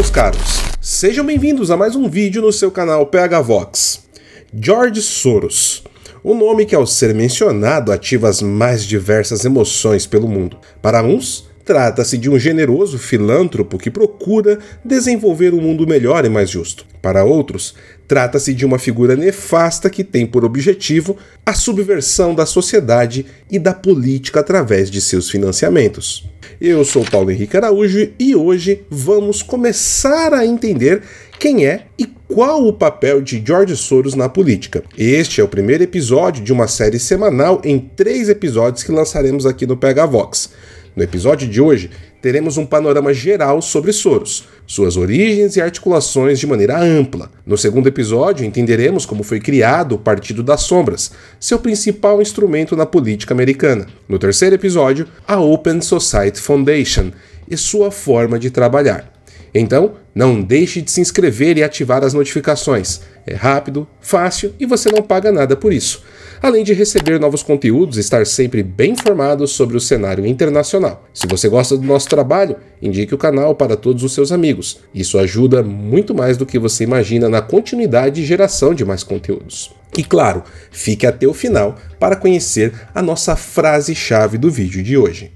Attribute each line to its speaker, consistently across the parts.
Speaker 1: meus caros, sejam bem-vindos a mais um vídeo no seu canal PH Vox. George Soros, o nome que ao ser mencionado ativa as mais diversas emoções pelo mundo. Para uns, trata-se de um generoso filântropo que procura desenvolver um mundo melhor e mais justo. Para outros, Trata-se de uma figura nefasta que tem por objetivo a subversão da sociedade e da política através de seus financiamentos. Eu sou Paulo Henrique Araújo e hoje vamos começar a entender quem é e qual o papel de George Soros na política. Este é o primeiro episódio de uma série semanal em três episódios que lançaremos aqui no Pega Vox. No episódio de hoje, teremos um panorama geral sobre Soros, suas origens e articulações de maneira ampla. No segundo episódio, entenderemos como foi criado o Partido das Sombras, seu principal instrumento na política americana. No terceiro episódio, a Open Society Foundation e sua forma de trabalhar. Então, não deixe de se inscrever e ativar as notificações. É rápido, fácil e você não paga nada por isso. Além de receber novos conteúdos e estar sempre bem informado sobre o cenário internacional. Se você gosta do nosso trabalho, indique o canal para todos os seus amigos. Isso ajuda muito mais do que você imagina na continuidade e geração de mais conteúdos. E claro, fique até o final para conhecer a nossa frase-chave do vídeo de hoje.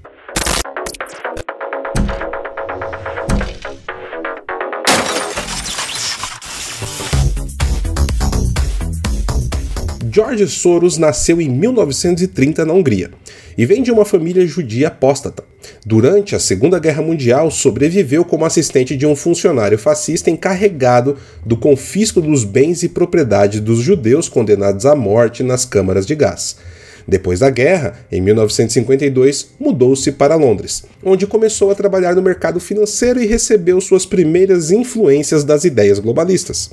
Speaker 1: George Soros nasceu em 1930 na Hungria e vem de uma família judia apóstata. Durante a Segunda Guerra Mundial, sobreviveu como assistente de um funcionário fascista encarregado do confisco dos bens e propriedades dos judeus condenados à morte nas câmaras de gás. Depois da guerra, em 1952, mudou-se para Londres, onde começou a trabalhar no mercado financeiro e recebeu suas primeiras influências das ideias globalistas.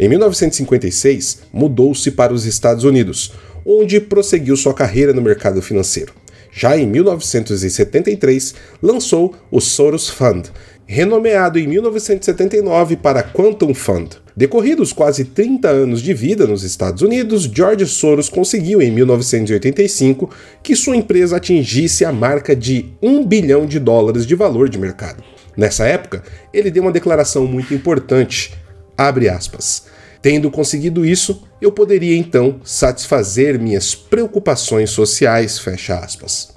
Speaker 1: Em 1956, mudou-se para os Estados Unidos, onde prosseguiu sua carreira no mercado financeiro. Já em 1973, lançou o Soros Fund, renomeado em 1979 para Quantum Fund. Decorridos quase 30 anos de vida nos Estados Unidos, George Soros conseguiu em 1985 que sua empresa atingisse a marca de 1 bilhão de dólares de valor de mercado. Nessa época, ele deu uma declaração muito importante Abre aspas. Tendo conseguido isso, eu poderia então satisfazer minhas preocupações sociais, fecha aspas.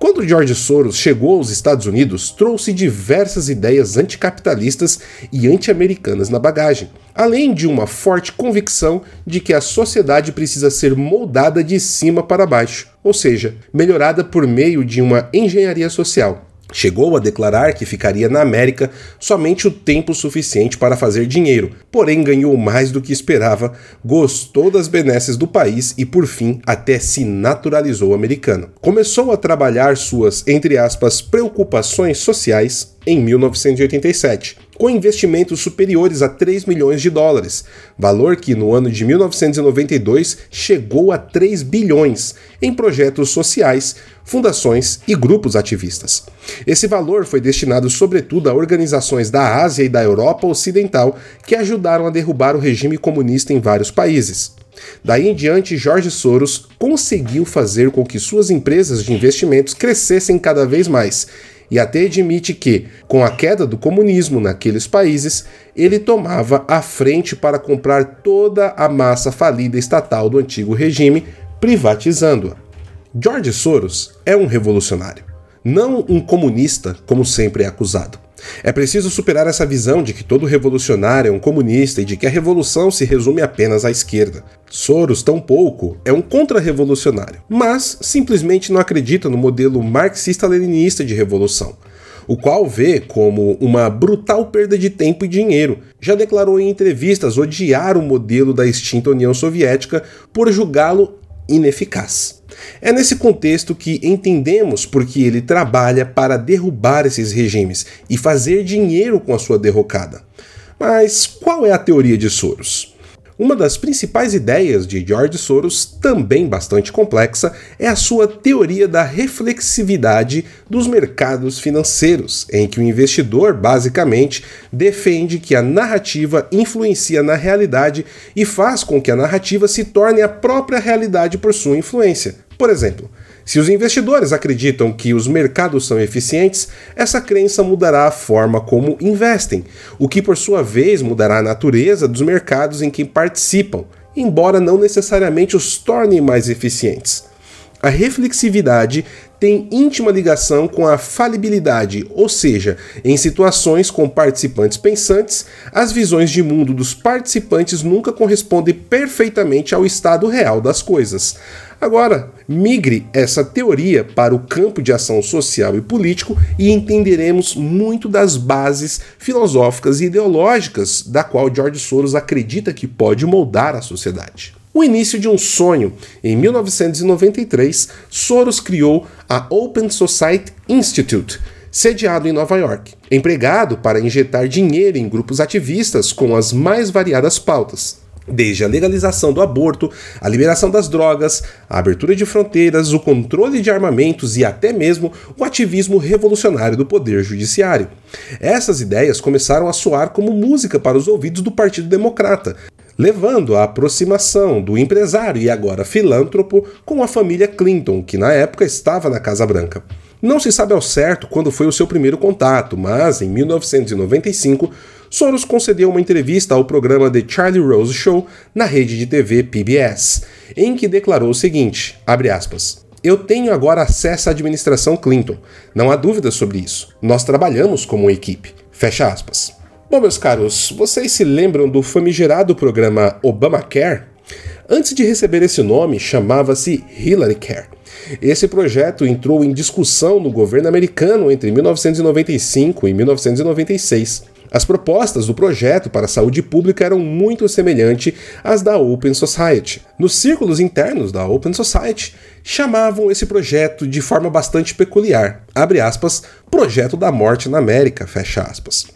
Speaker 1: Quando George Soros chegou aos Estados Unidos, trouxe diversas ideias anticapitalistas e anti-americanas na bagagem, além de uma forte convicção de que a sociedade precisa ser moldada de cima para baixo, ou seja, melhorada por meio de uma engenharia social, Chegou a declarar que ficaria na América somente o tempo suficiente para fazer dinheiro, porém ganhou mais do que esperava, gostou das benesses do país e, por fim, até se naturalizou americano. Começou a trabalhar suas, entre aspas, preocupações sociais em 1987 com investimentos superiores a 3 milhões de dólares, valor que no ano de 1992 chegou a 3 bilhões em projetos sociais, fundações e grupos ativistas. Esse valor foi destinado sobretudo a organizações da Ásia e da Europa Ocidental que ajudaram a derrubar o regime comunista em vários países. Daí em diante, Jorge Soros conseguiu fazer com que suas empresas de investimentos crescessem cada vez mais e até admite que, com a queda do comunismo naqueles países, ele tomava a frente para comprar toda a massa falida estatal do antigo regime, privatizando-a. George Soros é um revolucionário, não um comunista, como sempre é acusado. É preciso superar essa visão de que todo revolucionário é um comunista e de que a revolução se resume apenas à esquerda. Soros, tampouco, é um contra-revolucionário, mas simplesmente não acredita no modelo marxista-leninista de revolução, o qual vê como uma brutal perda de tempo e dinheiro. Já declarou em entrevistas odiar o modelo da extinta União Soviética por julgá-lo ineficaz. É nesse contexto que entendemos porque ele trabalha para derrubar esses regimes e fazer dinheiro com a sua derrocada. Mas qual é a teoria de Soros? Uma das principais ideias de George Soros, também bastante complexa, é a sua teoria da reflexividade dos mercados financeiros, em que o investidor basicamente defende que a narrativa influencia na realidade e faz com que a narrativa se torne a própria realidade por sua influência. Por exemplo, se os investidores acreditam que os mercados são eficientes, essa crença mudará a forma como investem, o que por sua vez mudará a natureza dos mercados em que participam, embora não necessariamente os torne mais eficientes. A reflexividade tem íntima ligação com a falibilidade, ou seja, em situações com participantes pensantes, as visões de mundo dos participantes nunca correspondem perfeitamente ao estado real das coisas. Agora, migre essa teoria para o campo de ação social e político e entenderemos muito das bases filosóficas e ideológicas da qual George Soros acredita que pode moldar a sociedade o início de um sonho. Em 1993, Soros criou a Open Society Institute, sediado em Nova York, empregado para injetar dinheiro em grupos ativistas com as mais variadas pautas. Desde a legalização do aborto, a liberação das drogas, a abertura de fronteiras, o controle de armamentos e até mesmo o ativismo revolucionário do poder judiciário. Essas ideias começaram a soar como música para os ouvidos do Partido Democrata, levando à aproximação do empresário e agora filântropo com a família Clinton, que na época estava na Casa Branca. Não se sabe ao certo quando foi o seu primeiro contato, mas em 1995, Soros concedeu uma entrevista ao programa The Charlie Rose Show na rede de TV PBS, em que declarou o seguinte: aspas, eu tenho agora acesso à administração Clinton. Não há dúvidas sobre isso. Nós trabalhamos como equipe. Fecha aspas. Bom, meus caros, vocês se lembram do famigerado programa Obamacare? Antes de receber esse nome, chamava-se Hillary Care. Esse projeto entrou em discussão no governo americano entre 1995 e 1996. As propostas do projeto para a saúde pública eram muito semelhantes às da Open Society. Nos círculos internos da Open Society, chamavam esse projeto de forma bastante peculiar, abre aspas, projeto da morte na América, fecha aspas.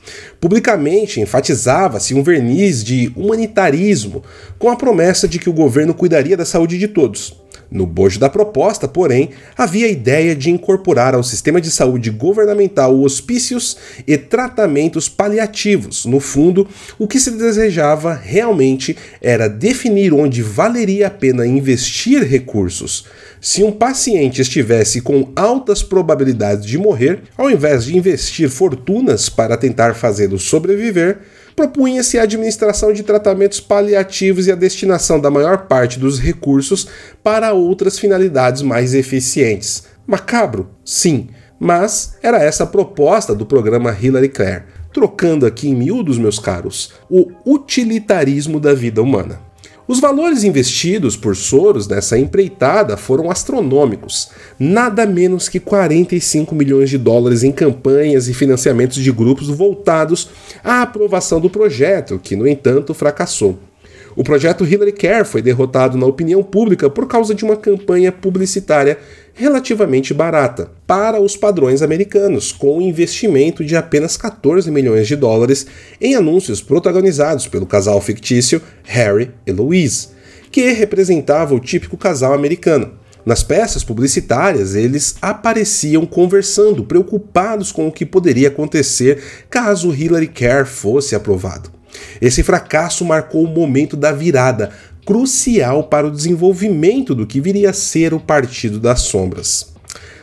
Speaker 1: Publicamente enfatizava-se um verniz de humanitarismo, com a promessa de que o governo cuidaria da saúde de todos. No bojo da proposta, porém, havia a ideia de incorporar ao sistema de saúde governamental hospícios e tratamentos paliativos. No fundo, o que se desejava realmente era definir onde valeria a pena investir recursos. Se um paciente estivesse com altas probabilidades de morrer, ao invés de investir fortunas para tentar fazê-lo sobreviver, propunha-se a administração de tratamentos paliativos e a destinação da maior parte dos recursos para outras finalidades mais eficientes. Macabro? Sim, mas era essa a proposta do programa Hillary Clare, trocando aqui em miúdos, meus caros, o utilitarismo da vida humana. Os valores investidos por Soros nessa empreitada foram astronômicos, nada menos que 45 milhões de dólares em campanhas e financiamentos de grupos voltados à aprovação do projeto, que, no entanto, fracassou. O projeto Hillary Care foi derrotado na opinião pública por causa de uma campanha publicitária relativamente barata para os padrões americanos, com um investimento de apenas 14 milhões de dólares em anúncios protagonizados pelo casal fictício Harry e Louise, que representava o típico casal americano. Nas peças publicitárias, eles apareciam conversando, preocupados com o que poderia acontecer caso Hillary Care fosse aprovado. Esse fracasso marcou o momento da virada, crucial para o desenvolvimento do que viria a ser o Partido das Sombras.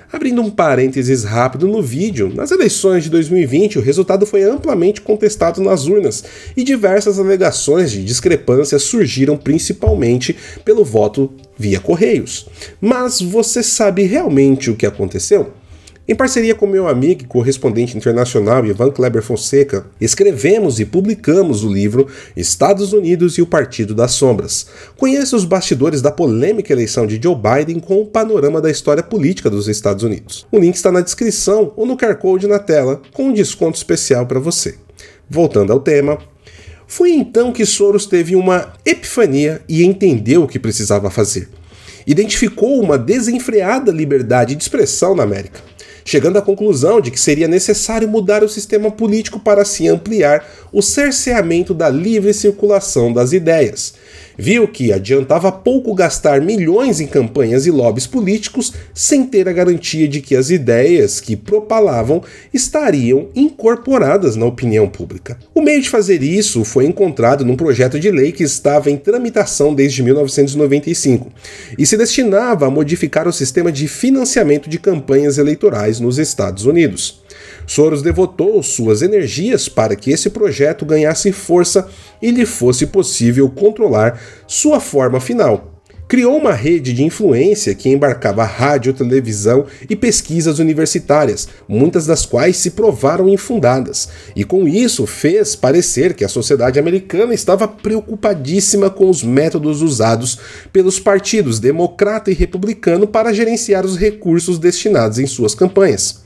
Speaker 1: Abrindo um parênteses rápido no vídeo, nas eleições de 2020 o resultado foi amplamente contestado nas urnas e diversas alegações de discrepância surgiram principalmente pelo voto via Correios. Mas você sabe realmente o que aconteceu? Em parceria com meu amigo e correspondente internacional Ivan Kleber Fonseca, escrevemos e publicamos o livro Estados Unidos e o Partido das Sombras. Conheça os bastidores da polêmica eleição de Joe Biden com o panorama da história política dos Estados Unidos. O link está na descrição ou no QR Code na tela, com um desconto especial para você. Voltando ao tema, foi então que Soros teve uma epifania e entendeu o que precisava fazer. Identificou uma desenfreada liberdade de expressão na América chegando à conclusão de que seria necessário mudar o sistema político para se assim ampliar o cerceamento da livre circulação das ideias. Viu que adiantava pouco gastar milhões em campanhas e lobbies políticos sem ter a garantia de que as ideias que propalavam estariam incorporadas na opinião pública. O meio de fazer isso foi encontrado num projeto de lei que estava em tramitação desde 1995 e se destinava a modificar o sistema de financiamento de campanhas eleitorais eleições nos Estados Unidos. Soros devotou suas energias para que esse projeto ganhasse força e lhe fosse possível controlar sua forma final, criou uma rede de influência que embarcava rádio, televisão e pesquisas universitárias, muitas das quais se provaram infundadas, e com isso fez parecer que a sociedade americana estava preocupadíssima com os métodos usados pelos partidos democrata e republicano para gerenciar os recursos destinados em suas campanhas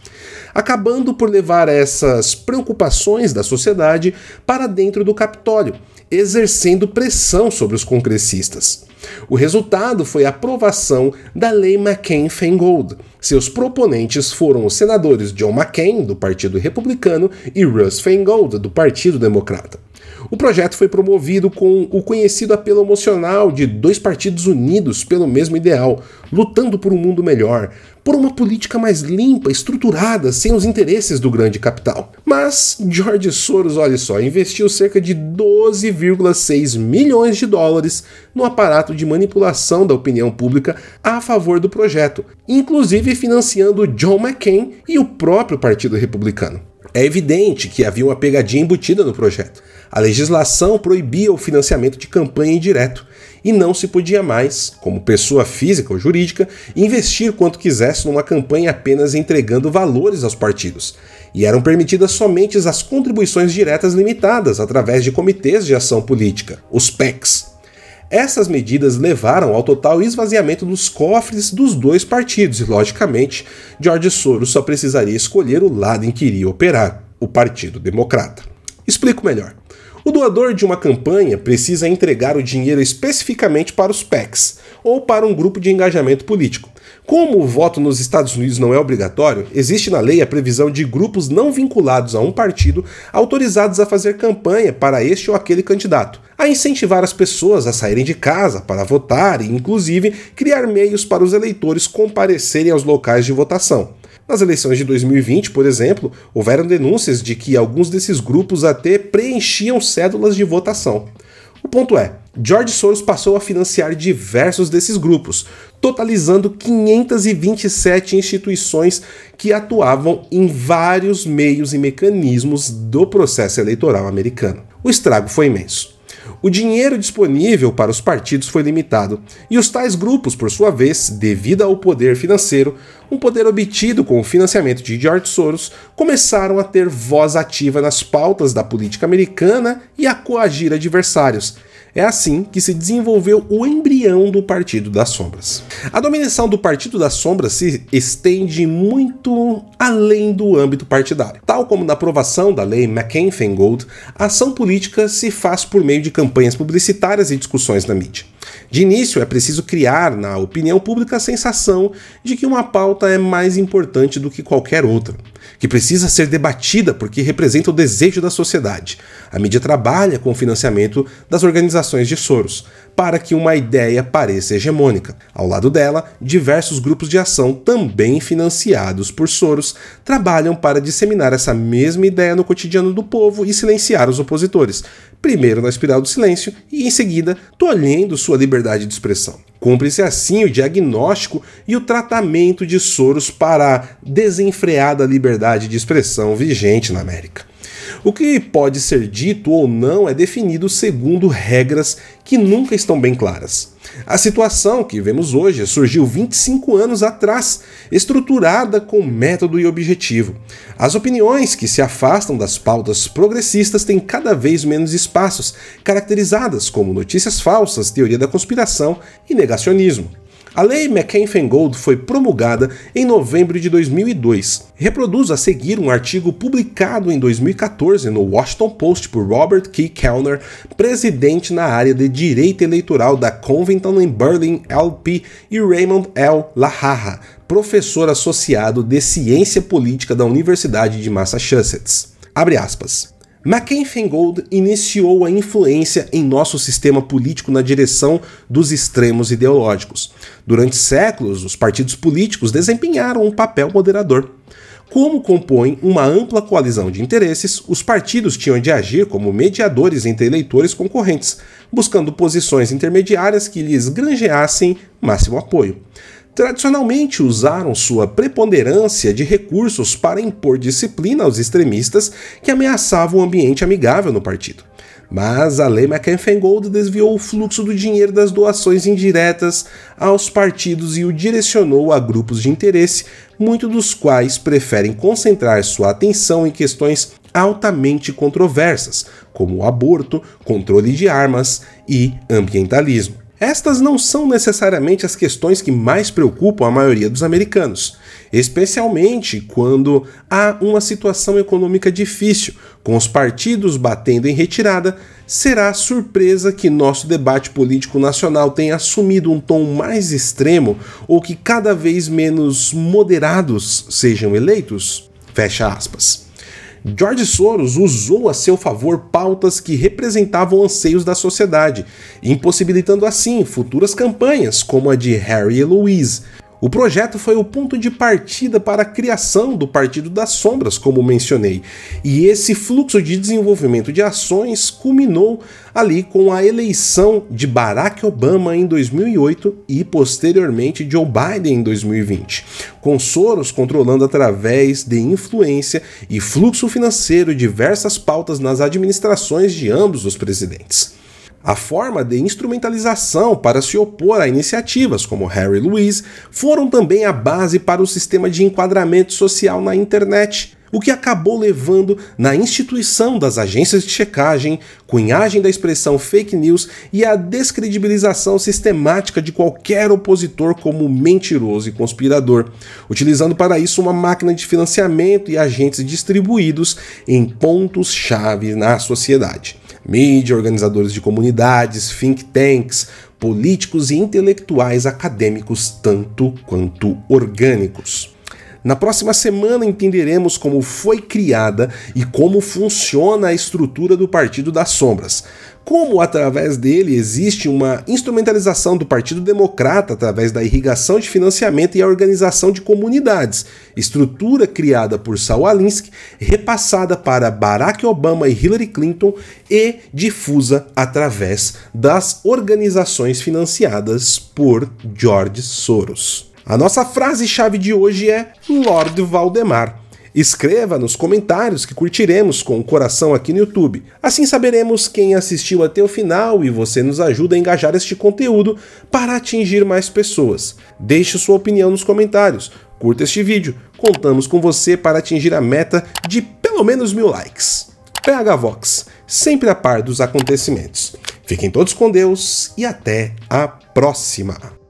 Speaker 1: acabando por levar essas preocupações da sociedade para dentro do Capitólio, exercendo pressão sobre os congressistas. O resultado foi a aprovação da Lei McCain-Feingold. Seus proponentes foram os senadores John McCain, do Partido Republicano, e Russ Feingold, do Partido Democrata. O projeto foi promovido com o conhecido apelo emocional de dois partidos unidos pelo mesmo ideal, lutando por um mundo melhor, por uma política mais limpa, estruturada, sem os interesses do grande capital. Mas George Soros, olha só, investiu cerca de 12,6 milhões de dólares no aparato de manipulação da opinião pública a favor do projeto, inclusive financiando John McCain e o próprio Partido Republicano. É evidente que havia uma pegadinha embutida no projeto. A legislação proibia o financiamento de campanha indireto e não se podia mais, como pessoa física ou jurídica, investir quanto quisesse numa campanha apenas entregando valores aos partidos. E eram permitidas somente as contribuições diretas limitadas através de comitês de ação política, os PECs. Essas medidas levaram ao total esvaziamento dos cofres dos dois partidos e, logicamente, George Soros só precisaria escolher o lado em que iria operar, o Partido Democrata. Explico melhor. O doador de uma campanha precisa entregar o dinheiro especificamente para os PECs ou para um grupo de engajamento político. Como o voto nos Estados Unidos não é obrigatório, existe na lei a previsão de grupos não vinculados a um partido autorizados a fazer campanha para este ou aquele candidato, a incentivar as pessoas a saírem de casa para votar e, inclusive, criar meios para os eleitores comparecerem aos locais de votação. Nas eleições de 2020, por exemplo, houveram denúncias de que alguns desses grupos até preenchiam cédulas de votação. O ponto é, George Soros passou a financiar diversos desses grupos, totalizando 527 instituições que atuavam em vários meios e mecanismos do processo eleitoral americano. O estrago foi imenso. O dinheiro disponível para os partidos foi limitado, e os tais grupos, por sua vez, devido ao poder financeiro, um poder obtido com o financiamento de George Soros, começaram a ter voz ativa nas pautas da política americana e a coagir adversários é assim que se desenvolveu o embrião do Partido das Sombras. A dominação do Partido das Sombras se estende muito além do âmbito partidário. Tal como na aprovação da lei McCain-Feingold, a ação política se faz por meio de campanhas publicitárias e discussões na mídia. De início, é preciso criar na opinião pública a sensação de que uma pauta é mais importante do que qualquer outra que precisa ser debatida porque representa o desejo da sociedade. A mídia trabalha com o financiamento das organizações de Soros para que uma ideia pareça hegemônica. Ao lado dela, diversos grupos de ação, também financiados por Soros, trabalham para disseminar essa mesma ideia no cotidiano do povo e silenciar os opositores, primeiro na espiral do silêncio e, em seguida, tolhendo sua liberdade de expressão. Cumpre-se assim o diagnóstico e o tratamento de soros para a desenfreada liberdade de expressão vigente na América. O que pode ser dito ou não é definido segundo regras que nunca estão bem claras. A situação que vemos hoje surgiu 25 anos atrás, estruturada com método e objetivo. As opiniões que se afastam das pautas progressistas têm cada vez menos espaços, caracterizadas como notícias falsas, teoria da conspiração e negacionismo. A Lei McCain-Feingold foi promulgada em novembro de 2002. Reproduz a seguir um artigo publicado em 2014 no Washington Post por Robert K. Kellner, presidente na área de direito eleitoral da Covington Berlin LP, e Raymond L. LaHarra, professor associado de ciência política da Universidade de Massachusetts. Abre aspas. Mackenzie Gold iniciou a influência em nosso sistema político na direção dos extremos ideológicos. Durante séculos, os partidos políticos desempenharam um papel moderador. Como compõem uma ampla coalizão de interesses, os partidos tinham de agir como mediadores entre eleitores concorrentes, buscando posições intermediárias que lhes granjeassem máximo apoio tradicionalmente usaram sua preponderância de recursos para impor disciplina aos extremistas que ameaçavam o ambiente amigável no partido. Mas a lei McCann-Feingold desviou o fluxo do dinheiro das doações indiretas aos partidos e o direcionou a grupos de interesse, muitos dos quais preferem concentrar sua atenção em questões altamente controversas, como o aborto, controle de armas e ambientalismo. Estas não são necessariamente as questões que mais preocupam a maioria dos americanos, especialmente quando há uma situação econômica difícil, com os partidos batendo em retirada, será surpresa que nosso debate político nacional tenha assumido um tom mais extremo ou que cada vez menos moderados sejam eleitos? Fecha aspas. George Soros usou a seu favor pautas que representavam anseios da sociedade, impossibilitando assim futuras campanhas como a de Harry e Louise, o projeto foi o ponto de partida para a criação do Partido das Sombras, como mencionei, e esse fluxo de desenvolvimento de ações culminou ali com a eleição de Barack Obama em 2008 e posteriormente Joe Biden em 2020, com Soros controlando através de influência e fluxo financeiro diversas pautas nas administrações de ambos os presidentes. A forma de instrumentalização para se opor a iniciativas como Harry Louise foram também a base para o sistema de enquadramento social na internet, o que acabou levando na instituição das agências de checagem, cunhagem da expressão fake news e a descredibilização sistemática de qualquer opositor como mentiroso e conspirador, utilizando para isso uma máquina de financiamento e agentes distribuídos em pontos-chave na sociedade mídia, organizadores de comunidades, think tanks, políticos e intelectuais acadêmicos, tanto quanto orgânicos. Na próxima semana entenderemos como foi criada e como funciona a estrutura do Partido das Sombras como através dele existe uma instrumentalização do Partido Democrata através da irrigação de financiamento e a organização de comunidades, estrutura criada por Saul Alinsky, repassada para Barack Obama e Hillary Clinton e difusa através das organizações financiadas por George Soros. A nossa frase-chave de hoje é Lord Valdemar. Escreva nos comentários que curtiremos com o um coração aqui no YouTube. Assim saberemos quem assistiu até o final e você nos ajuda a engajar este conteúdo para atingir mais pessoas. Deixe sua opinião nos comentários, curta este vídeo, contamos com você para atingir a meta de pelo menos mil likes. PH Vox, sempre a par dos acontecimentos. Fiquem todos com Deus e até a próxima!